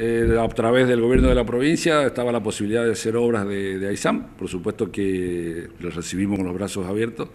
Eh, a través del gobierno de la provincia estaba la posibilidad de hacer obras de, de por supuesto que los recibimos con los brazos abiertos.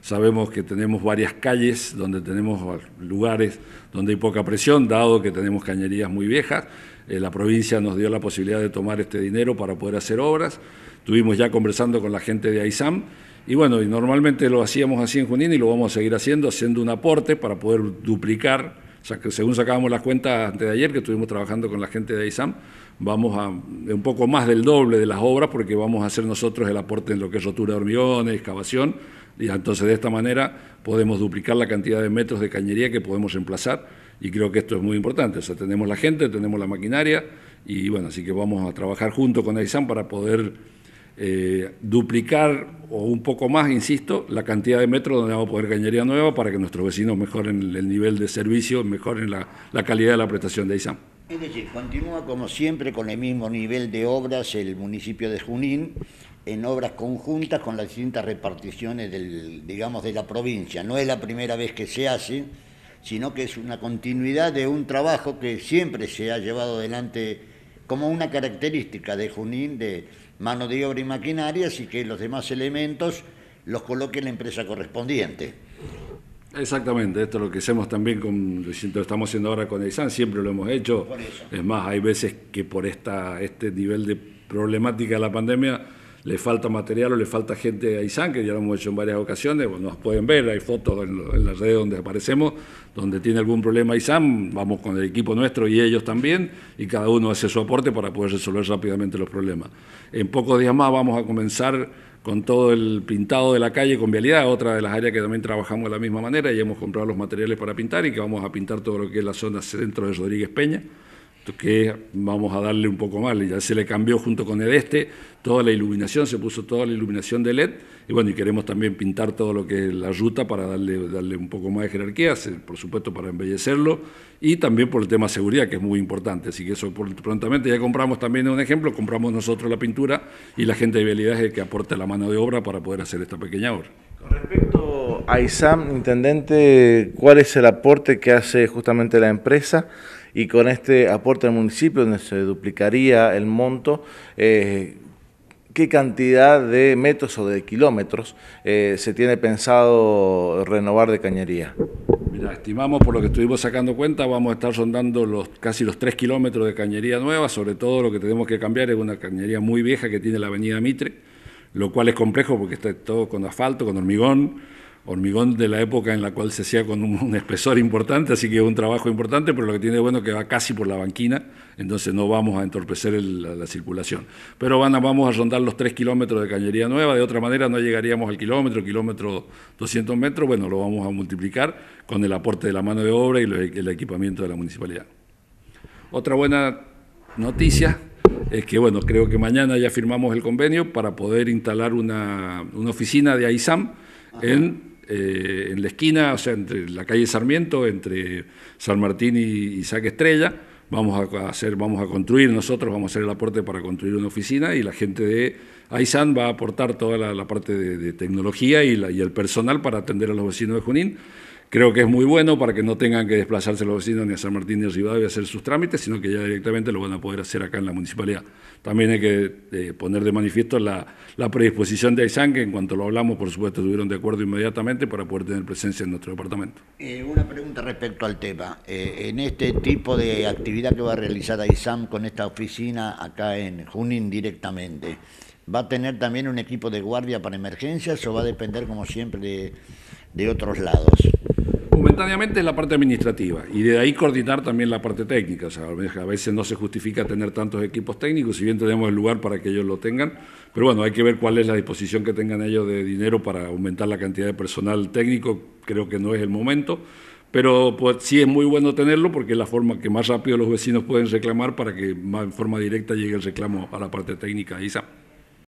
Sabemos que tenemos varias calles donde tenemos lugares donde hay poca presión, dado que tenemos cañerías muy viejas. Eh, la provincia nos dio la posibilidad de tomar este dinero para poder hacer obras. Estuvimos ya conversando con la gente de AISAM. Y bueno, y normalmente lo hacíamos así en Junín y lo vamos a seguir haciendo, haciendo un aporte para poder duplicar o sea, que según sacábamos las cuentas de ayer, que estuvimos trabajando con la gente de AISAM, vamos a eh, un poco más del doble de las obras porque vamos a hacer nosotros el aporte en lo que es rotura de hormigones, excavación, y entonces de esta manera podemos duplicar la cantidad de metros de cañería que podemos emplazar y creo que esto es muy importante. O sea, tenemos la gente, tenemos la maquinaria y bueno, así que vamos a trabajar junto con AISAM para poder eh, duplicar o un poco más, insisto, la cantidad de metros donde vamos a poder cañería nueva para que nuestros vecinos mejoren el nivel de servicio, mejoren la, calidad de la prestación de ISAM. Es decir, continúa como siempre con el mismo nivel de obras el municipio de Junín en obras conjuntas con las distintas reparticiones del, digamos, de la provincia. No es la primera vez que se hace, sino que es una continuidad de un trabajo que siempre se ha llevado adelante como una característica de Junín de mano de obra y maquinaria, y que los demás elementos los coloque en la empresa correspondiente. Exactamente, esto es lo que hacemos también con, lo estamos haciendo ahora con san siempre lo hemos hecho. Es más, hay veces que por esta, este nivel de problemática de la pandemia le falta material o le falta gente a ISAM, que ya lo hemos hecho en varias ocasiones, nos pueden ver, hay fotos en, las redes donde aparecemos, donde tiene algún problema ISAM, vamos con el equipo nuestro y ellos también, y cada uno hace su aporte para poder resolver rápidamente los problemas. En pocos días más vamos a comenzar con todo el pintado de la calle con vialidad, otra de las áreas que también trabajamos de la misma manera y hemos comprado los materiales para pintar y que vamos a pintar todo lo que es la zona centro de Rodríguez Peña que vamos a darle un poco más, ya se le cambió junto con el este toda la iluminación, se puso toda la iluminación de LED y bueno, y queremos también pintar todo lo que es la ruta para darle, darle un poco más de jerarquía, por supuesto para embellecerlo y también por el tema de seguridad que es muy importante, así que eso prontamente ya compramos también un ejemplo, compramos nosotros la pintura y la gente de vialidad es el que aporta la mano de obra para poder hacer esta pequeña obra. AISAM, intendente, ¿cuál es el aporte que hace justamente la empresa? Y con este aporte al municipio, donde se duplicaría el monto, eh, ¿qué cantidad de metros o de kilómetros eh, se tiene pensado renovar de cañería? estimamos, por lo que estuvimos sacando cuenta, vamos a estar rondando los, casi los 3 kilómetros de cañería nueva, sobre todo lo que tenemos que cambiar es una cañería muy vieja que tiene la avenida Mitre, lo cual es complejo porque está todo con asfalto, con hormigón, hormigón de la época en la cual se hacía con un, espesor importante, así que es un trabajo importante, pero lo que tiene bueno es que va casi por la banquina, entonces no vamos a entorpecer la, circulación. Pero vamos a rondar los 3 kilómetros de Cañería Nueva, de otra manera no llegaríamos al kilómetro, kilómetro 200 metros, bueno, lo vamos a multiplicar con el aporte de la mano de obra y el equipamiento de la municipalidad. Otra buena noticia es que, bueno, creo que mañana ya firmamos el convenio para poder instalar una, oficina de AISAM en eh, en la esquina, o sea, entre la calle Sarmiento, entre San Martín y, Saque Estrella. Vamos a, hacer, vamos a construir nosotros, vamos a hacer el aporte para construir una oficina y la gente de AISAN va a aportar toda la, parte de, tecnología y, y el personal para atender a los vecinos de Junín. Creo que es muy bueno para que no tengan que desplazarse los vecinos ni a San Martín ni a Rivadavia a hacer sus trámites, sino que ya directamente lo van a poder hacer acá en la municipalidad. También hay que eh, poner de manifiesto la, predisposición de Aysán, que en cuanto lo hablamos, por supuesto, estuvieron de acuerdo inmediatamente para poder tener presencia en nuestro departamento. Eh, una pregunta respecto al tema. Eh, en este tipo de actividad que va a realizar Aysán con esta oficina acá en Junín directamente, ¿va a tener también un equipo de guardia para emergencias o va a depender, como siempre, de otros lados? momentáneamente es la parte administrativa y de ahí coordinar también la parte técnica. a veces no se justifica tener tantos equipos técnicos, si bien tenemos el lugar para que ellos lo tengan, pero bueno, hay que ver cuál es la disposición que tengan ellos de dinero para aumentar la cantidad de personal técnico, creo que no es el momento, pero pues, sí es muy bueno tenerlo porque es la forma que más rápido los vecinos pueden reclamar para que más en forma directa llegue el reclamo a la parte técnica